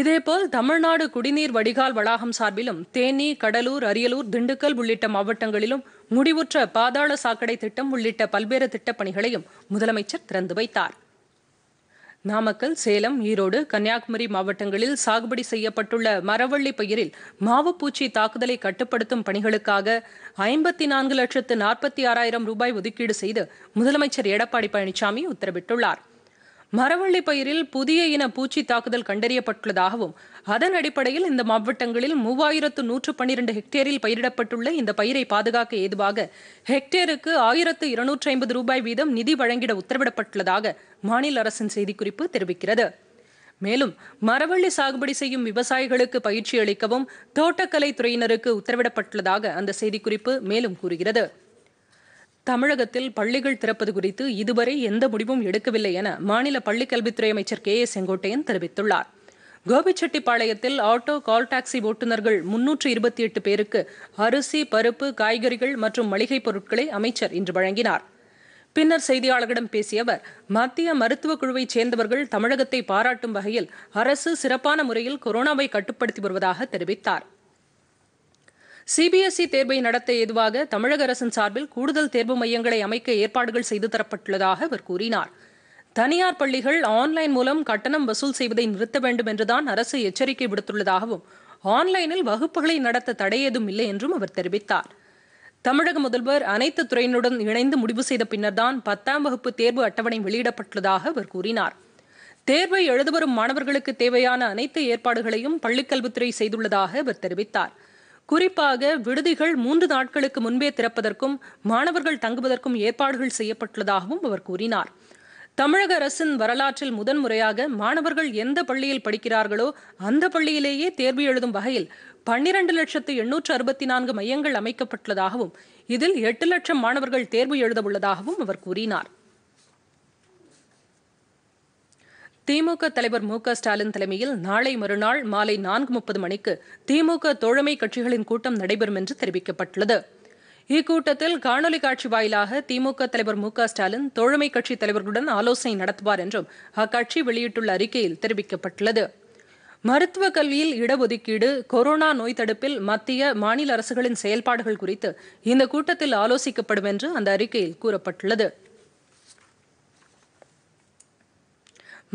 இதேபோல் தமிழ்நாடு குடிநீர் வடிகால் வளாகம் சார்பிலும் தேனி கடலூர் அரியலூர் திண்டுக்கல் உள்ளிட்ட மாவட்டங்களிலும் முடிவுற்ற பாதாள சாக்கடை திட்டம் உள்ளிட்ட பல்வேறு திட்டப்பணிகளையும் முதலமைச்சர் திறந்து வைத்தாா் நாமக்கல் சேலம் ஈரோடு கன்னியாகுமரி மாவட்டங்களில் சாகுபடி செய்யப்பட்டுள்ள மரவள்ளி பயிரில் மாவுப்பூச்சி தாக்குதலை கட்டுப்படுத்தும் பணிகளுக்காக ஐம்பத்தி நான்கு லட்சத்து நாற்பத்தி ஆறாயிரம் ரூபாய் ஒதுக்கீடு செய்து முதலமைச்சர் எடப்பாடி பழனிசாமி உத்தரவிட்டுள்ளார் மரவள்ளி பயிரில் புதிய இன பூச்சி தாக்குதல் கண்டறியப்பட்டுள்ளதாகவும் அதன் அடிப்படையில் இந்த மாவட்டங்களில் மூவாயிரத்து நூற்று பன்னிரண்டு ஹெக்டேரில் பயிரிடப்பட்டுள்ள இந்த பயிரை பாதுகாக்க ஏதுவாக ஹெக்டேருக்கு ஆயிரத்து இருநூற்றி ஐம்பது ரூபாய் வீதம் நிதி வழங்கிட உத்தரவிடப்பட்டுள்ளதாக மாநில அரசின் செய்திக்குறிப்பு தெரிவிக்கிறது மேலும் மரவள்ளி சாகுபடி செய்யும் விவசாயிகளுக்கு பயிற்சி அளிக்கவும் தோட்டக்கலை துறையினருக்கு உத்தரவிடப்பட்டுள்ளதாக அந்த செய்திக்குறிப்பு மேலும் கூறுகிறது தமிழகத்தில் பள்ளிகள் திறப்பது குறித்து இதுவரை எந்த முடிவும் எடுக்கவில்லை என மாநில பள்ளிக்கல்வித்துறை அமைச்சர் கே ஏ செங்கோட்டையன் தெரிவித்துள்ளார் கோபிச்செட்டிப்பாளையத்தில் ஆட்டோ கால் டாக்ஸி ஓட்டுநர்கள் முன்னூற்று இருபத்தி எட்டு பேருக்கு அரிசி பருப்பு காய்கறிகள் மற்றும் மளிகைப் பொருட்களை அமைச்சர் இன்று வழங்கினார் பின்னர் செய்தியாளர்களிடம் பேசிய அவர் மத்திய மருத்துவக் குழுவைச் சேர்ந்தவர்கள் தமிழகத்தை பாராட்டும் வகையில் அரசு சிறப்பான முறையில் கொரோனாவை கட்டுப்படுத்தி வருவதாக தெரிவித்தார் சிபிஎஸ்இ தேர்வை நடத்த ஏதுவாக தமிழக அரசின் சார்பில் கூடுதல் தேர்வு மையங்களை அமைக்க ஏற்பாடுகள் செய்து தரப்பட்டுள்ளதாக அவர் கூறினார் தனியார் பள்ளிகள் ஆன்லைன் மூலம் கட்டணம் வசூல் செய்வதை நிறுத்த வேண்டும் என்றுதான் அரசு எச்சரிக்கை விடுத்துள்ளதாகவும் ஆன்லைனில் வகுப்புகளை நடத்த தடை ஏதும் இல்லை என்றும் அவர் தெரிவித்தார் தமிழக முதல்வர் அனைத்து துறையினுடன் இணைந்து முடிவு செய்த பின்னர்தான் பத்தாம் வகுப்பு தேர்வு அட்டவணை வெளியிடப்பட்டுள்ளதாக அவர் கூறினார் தேர்வை எழுதுவரும் மாணவர்களுக்கு தேவையான அனைத்து ஏற்பாடுகளையும் பள்ளிக்கல்வித்துறை செய்துள்ளதாக அவர் தெரிவித்தார் குறிப்பாக விடுதிகள் மூன்று நாட்களுக்கு முன்பே திறப்பதற்கும் மாணவர்கள் தங்குவதற்கும் ஏற்பாடுகள் செய்யப்பட்டுள்ளதாகவும் அவர் கூறினார் தமிழக அரசின் வரலாற்றில் முதன்முறையாக மாணவர்கள் எந்த பள்ளியில் படிக்கிறார்களோ அந்த பள்ளியிலேயே தேர்வு எழுதும் வகையில் பன்னிரண்டு லட்சத்து எண்ணூற்று அறுபத்தி நான்கு மையங்கள் அமைக்கப்பட்டுள்ளதாகவும் இதில் எட்டு லட்சம் மாணவர்கள் தேர்வு எழுதவுள்ளதாகவும் அவர் கூறினார் திமுக தலைவர் மு ஸ்டாலின் தலைமையில் நாளை மறுநாள் மாலை நான்கு முப்பது மணிக்கு திமுக தோழமை கட்சிகளின் கூட்டம் நடைபெறும் என்று தெரிவிக்கப்பட்டுள்ளது இக்கூட்டத்தில் காணொலி காட்சி வாயிலாக திமுக தலைவர் மு ஸ்டாலின் தோழமை கட்சி தலைவர்களுடன் ஆலோசனை நடத்துவார் என்றும் அக்கட்சி வெளியிட்டுள்ள அறிக்கையில் தெரிவிக்கப்பட்டுள்ளது மருத்துவ கல்வியில் இடஒதுக்கீடு கொரோனா நோய் தடுப்பில் மத்திய மாநில அரசுகளின் செயல்பாடுகள் குறித்து இந்த கூட்டத்தில் ஆலோசிக்கப்படும் என்று அந்த அறிக்கையில் கூறப்பட்டுள்ளது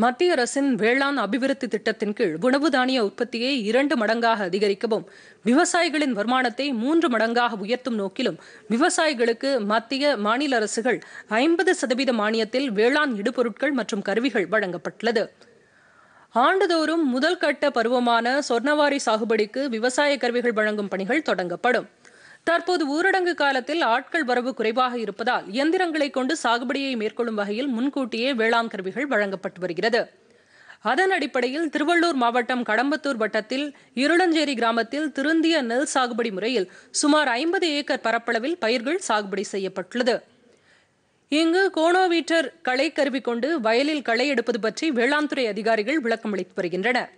மத்திய அரசின் வேளாண் அபிவிருத்தி திட்டத்தின் கீழ் உணவு தானிய உற்பத்தியை இரண்டு மடங்காக அதிகரிக்கவும் விவசாயிகளின் வருமானத்தை மூன்று மடங்காக உயர்த்தும் நோக்கிலும் விவசாயிகளுக்கு மத்திய மாநில அரசுகள் ஐம்பது சதவீத மானியத்தில் வேளாண் இடுபொருட்கள் மற்றும் கருவிகள் வழங்கப்பட்டுள்ளது ஆண்டுதோறும் முதல் கட்ட பருவமான சொர்ணவாரி சாகுபடிக்கு விவசாய கருவிகள் வழங்கும் பணிகள் தொடங்கப்படும் தற்போது ஊரடங்கு காலத்தில் ஆட்கள் வரவு குறைவாக இருப்பதால் எந்திரங்களை கொண்டு சாகுபடியை மேற்கொள்ளும் வகையில் முன்கூட்டியே வேளாண் கருவிகள் வழங்கப்பட்டு வருகிறது அதன் அடிப்படையில் திருவள்ளூர் மாவட்டம் கடம்பத்தூர் வட்டத்தில் இருளஞ்சேரி கிராமத்தில் திருந்திய நெல் சாகுபடி முறையில் சுமார் ஐம்பது ஏக்கர் பரப்பளவில் பயிர்கள் சாகுபடி செய்யப்பட்டுள்ளது இங்கு கோனோவீட்டர் களை கருவி கொண்டு வயலில் களை எடுப்பது பற்றி வேளாண் துறை அதிகாரிகள் விளக்கமளித்து வருகின்றனர்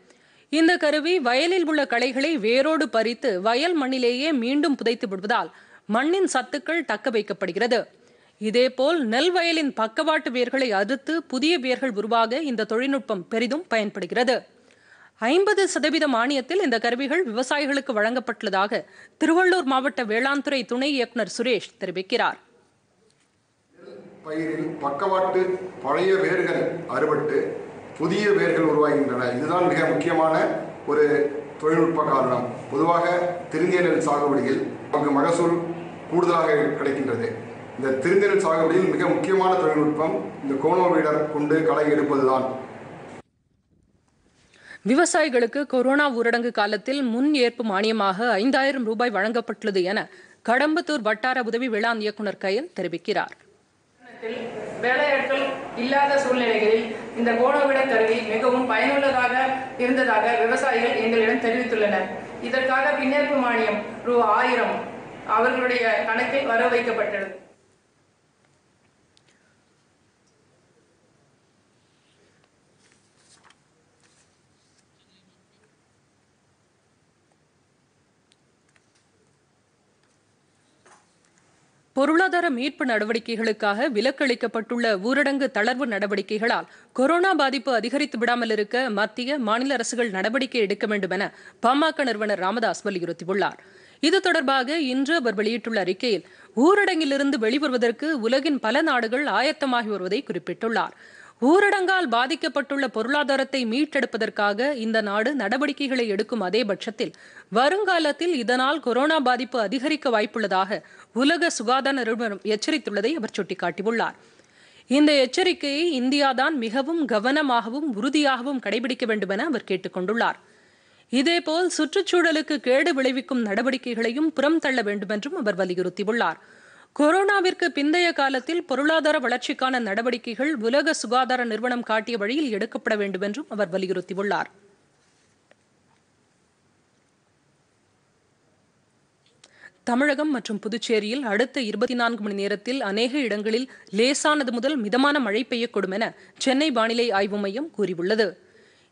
இந்த கருவி வயலில் உள்ள களைகளை வேரோடு பறித்து வயல் மண்ணிலேயே மீண்டும் புதைத்து விடுவதால் மண்ணின் சத்துக்கள் தக்க வைக்கப்படுகிறது இதேபோல் நெல் வயலின் பக்கவாட்டு வேர்களை அறுத்து புதிய வேர்கள் உருவாக இந்த தொழில்நுட்பம் பெரிதும் பயன்படுகிறது ஐம்பது சதவீத மானியத்தில் இந்த கருவிகள் விவசாயிகளுக்கு வழங்கப்பட்டுள்ளதாக திருவள்ளூர் மாவட்ட வேளாண் துறை துணை இயக்குநர் சுரேஷ் தெரிவிக்கிறார் பயிரில் பக்கவாட்டு பழைய வேர்கள் அறுபட்டு புதிய வேர்கள் உருவாகின்றன இதுதான் மிக முக்கியமான ஒரு தொழில்நுட்ப காரணம் பொதுவாக திருந்திய சாகுபடியில் அங்கு மகசூல் கூடுதலாக கிடைக்கின்றது இந்த திருந்தியல் சாகுபடியில் மிக முக்கியமான தொழில்நுட்பம் இந்த கோணோ வீடர் கொண்டு களை எடுப்பதுதான் விவசாயிகளுக்கு கொரோனா ஊரடங்கு காலத்தில் முன் ஏற்பு மானியமாக ஐந்தாயிரம் ரூபாய் வழங்கப்பட்டுள்ளது என கடம்பத்தூர் வட்டார உதவி வேளாண் இயக்குநர் கையல் தெரிவிக்கிறார் இல்லாத சூழ்நிலைகளில் இந்த கோணவிட கருவி மிகவும் பயனுள்ளதாக இருந்ததாக விவசாயிகள் எங்களிடம் தெரிவித்துள்ளனர் இதற்காக பின்னேற்பு மானியம் ரூ ஆயிரம் அவர்களுடைய கணக்கில் வர வைக்கப்பட்டுள்ளது பொருளாதார மீட்பு நடவடிக்கைகளுக்காக விலக்களிக்கப்பட்டுள்ள ஊரடங்கு தளர்வு நடவடிக்கைகளால் கொரோனா பாதிப்பு அதிகரித்து விடாமல் இருக்க மத்திய மாநில அரசுகள் நடவடிக்கை எடுக்க வேண்டும் என பாமக நிறுவனர் ராமதாஸ் வலியுறுத்தியுள்ளார் இது தொடர்பாக இன்று அவர் வெளியிட்டுள்ள அறிக்கையில் ஊரடங்கிலிருந்து வெளிவருவதற்கு உலகின் பல நாடுகள் ஆயத்தமாகி வருவதை குறிப்பிட்டுள்ளார் ஊரடங்கால் பாதிக்கப்பட்டுள்ள பொருளாதாரத்தை மீட்டெடுப்பதற்காக இந்த நாடு நடவடிக்கைகளை எடுக்கும் அதே பட்சத்தில் வருங்காலத்தில் இதனால் கொரோனா பாதிப்பு அதிகரிக்க வாய்ப்புள்ளதாக உலக சுகாதார நிறுவனம் எச்சரித்துள்ளதை அவர் சுட்டிக்காட்டியுள்ளார் இந்த எச்சரிக்கையை இந்தியாதான் மிகவும் கவனமாகவும் உறுதியாகவும் கடைபிடிக்க வேண்டும் என அவர் கேட்டுக்கொண்டுள்ளார் இதேபோல் சுற்றுச்சூழலுக்கு கேடு விளைவிக்கும் நடவடிக்கைகளையும் புறம் தள்ள வேண்டும் என்றும் அவர் வலியுறுத்தியுள்ளார் கொரோனாவிற்கு பிந்தைய காலத்தில் பொருளாதார வளர்ச்சிக்கான நடவடிக்கைகள் உலக சுகாதார நிறுவனம் காட்டிய வழியில் எடுக்கப்பட வேண்டும் என்றும் அவர் வலியுறுத்தியுள்ளார் தமிழகம் மற்றும் புதுச்சேரியில் அடுத்த இருபத்தி நான்கு மணி நேரத்தில் அநேக இடங்களில் லேசானது முதல் மிதமான மழை பெய்யக்கூடும் என சென்னை வானிலை ஆய்வு மையம் கூறியுள்ளது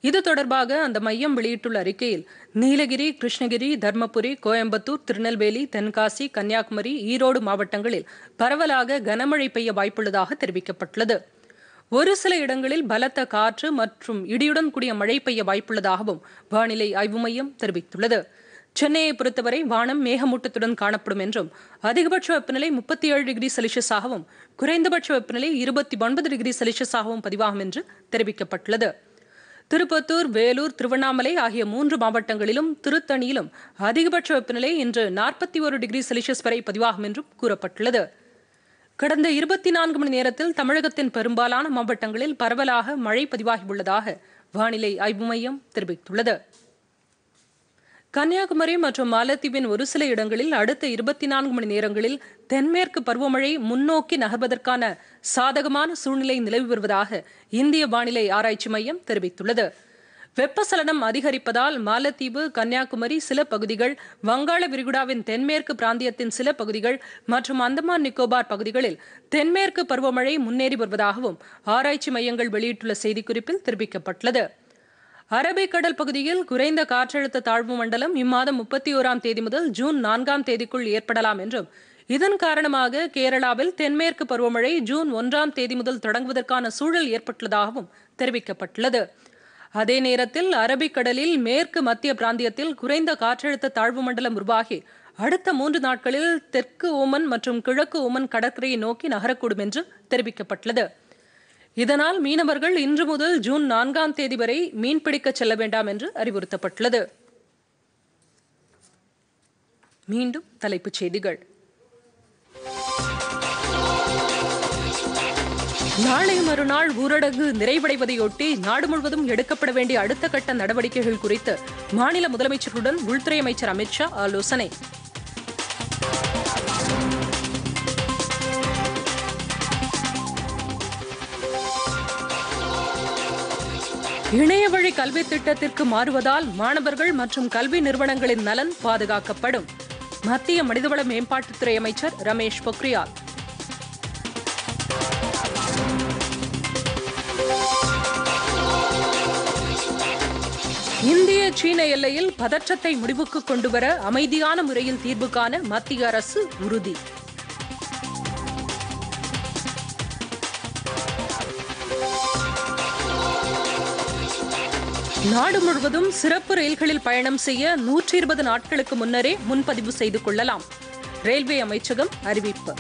இது தொடர்பாக அந்த மையம் வெளியிட்டுள்ள அறிக்கையில் நீலகிரி கிருஷ்ணகிரி தர்மபுரி கோயம்புத்தூர் திருநெல்வேலி தென்காசி கன்னியாகுமரி ஈரோடு மாவட்டங்களில் பரவலாக கனமழை பெய்ய வாய்ப்புள்ளதாக தெரிவிக்கப்பட்டுள்ளது ஒரு சில இடங்களில் பலத்த காற்று மற்றும் இடியுடன் கூடிய மழை பெய்ய வாய்ப்புள்ளதாகவும் வானிலை ஆய்வு மையம் தெரிவித்துள்ளது சென்னையை பொறுத்தவரை வானம் மேகமூட்டத்துடன் காணப்படும் என்றும் அதிகபட்ச வெப்பநிலை முப்பத்தி ஏழு டிகிரி செல்சியஸாகவும் குறைந்தபட்ச வெப்பநிலை இருபத்தி ஒன்பது டிகிரி செல்சியஸாகவும் பதிவாகும் என்று தெரிவிக்கப்பட்டுள்ளது திருப்பத்தூர் வேலூர் திருவண்ணாமலை ஆகிய மூன்று மாவட்டங்களிலும் திருத்தணியிலும் அதிகபட்ச வெப்பநிலை இன்று நாற்பத்தி ஒரு டிகிரி செல்சியஸ் வரை பதிவாகும் என்றும் கூறப்பட்டுள்ளது கடந்த இருபத்தி நான்கு மணி நேரத்தில் தமிழகத்தின் பெரும்பாலான மாவட்டங்களில் பரவலாக மழை பதிவாகியுள்ளதாக வானிலை ஆய்வு மையம் தெரிவித்துள்ளது கன்னியாகுமரி மற்றும் மாலத்தீவின் ஒரு சில இடங்களில் அடுத்த இருபத்தி நான்கு மணி நேரங்களில் தென்மேற்கு பருவமழை முன்னோக்கி நகர்வதற்கான சாதகமான சூழ்நிலை நிலவி வருவதாக இந்திய வானிலை ஆராய்ச்சி மையம் தெரிவித்துள்ளது வெப்பசலனம் அதிகரிப்பதால் மாலத்தீவு கன்னியாகுமரி சில பகுதிகள் வங்காள விரிகுடாவின் தென்மேற்கு பிராந்தியத்தின் சில பகுதிகள் மற்றும் அந்தமான் நிக்கோபார் பகுதிகளில் தென்மேற்கு பருவமழை முன்னேறி வருவதாகவும் ஆராய்ச்சி மையங்கள் வெளியிட்டுள்ள செய்திக்குறிப்பில் தெரிவிக்கப்பட்டுள்ளது அரபிக்கடல் பகுதியில் குறைந்த காற்றழுத்த தாழ்வு மண்டலம் இம்மாதம் முப்பத்தி ஓராம் தேதி முதல் ஜூன் நான்காம் தேதிக்குள் ஏற்படலாம் என்றும் இதன் காரணமாக கேரளாவில் தென்மேற்கு பருவமழை ஜூன் ஒன்றாம் தேதி முதல் தொடங்குவதற்கான சூழல் ஏற்பட்டுள்ளதாகவும் தெரிவிக்கப்பட்டுள்ளது அதே நேரத்தில் அரபிக்கடலில் மேற்கு மத்திய பிராந்தியத்தில் குறைந்த காற்றழுத்த தாழ்வு மண்டலம் உருவாகி அடுத்த மூன்று நாட்களில் தெற்கு ஓமன் மற்றும் கிழக்கு ஓமன் கடற்கரையை நோக்கி நகரக்கூடும் என்று தெரிவிக்கப்பட்டுள்ளது இதனால் மீனவர்கள் இன்று முதல் ஜூன் நான்காம் தேதி வரை மீன்பிடிக்க செல்ல வேண்டாம் என்று அறிவுறுத்தப்பட்டுள்ளது மீண்டும் தலைப்புச் செய்திகள் நாளை மறுநாள் ஊரடங்கு நிறைவடைவதையொட்டி நாடு முழுவதும் எடுக்கப்பட வேண்டிய அடுத்த கட்ட நடவடிக்கைகள் குறித்து மாநில முதலமைச்சர்களுடன் உள்துறை அமைச்சர் அமித்ஷா ஆலோசனை இணைய வழி கல்வி திட்டத்திற்கு மாறுவதால் மாணவர்கள் மற்றும் கல்வி நிறுவனங்களின் நலன் பாதுகாக்கப்படும் மத்திய மனிதவள மேம்பாட்டுத்துறை அமைச்சர் ரமேஷ் பொக்ரியால் இந்திய சீன எல்லையில் பதற்றத்தை முடிவுக்கு கொண்டுவர அமைதியான முறையில் தீர்வு காண மத்திய அரசு உறுதி நாடு முழுவதும் சிறப்பு ரயில்களில் பயணம் செய்ய நூற்றி இருபது நாட்களுக்கு முன்னரே முன்பதிவு செய்து கொள்ளலாம் ரயில்வே அமைச்சகம் அறிவிப்பு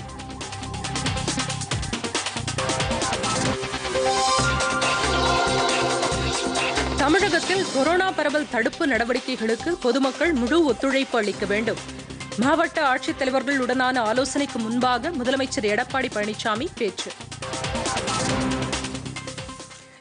தமிழகத்தில் கொரோனா பரவல் தடுப்பு நடவடிக்கைகளுக்கு பொதுமக்கள் முழு ஒத்துழைப்பு அளிக்க வேண்டும் மாவட்ட ஆட்சித்தலைவர்களுடனான ஆலோசனைக்கு முன்பாக முதலமைச்சர் எடப்பாடி பழனிசாமி பேச்சு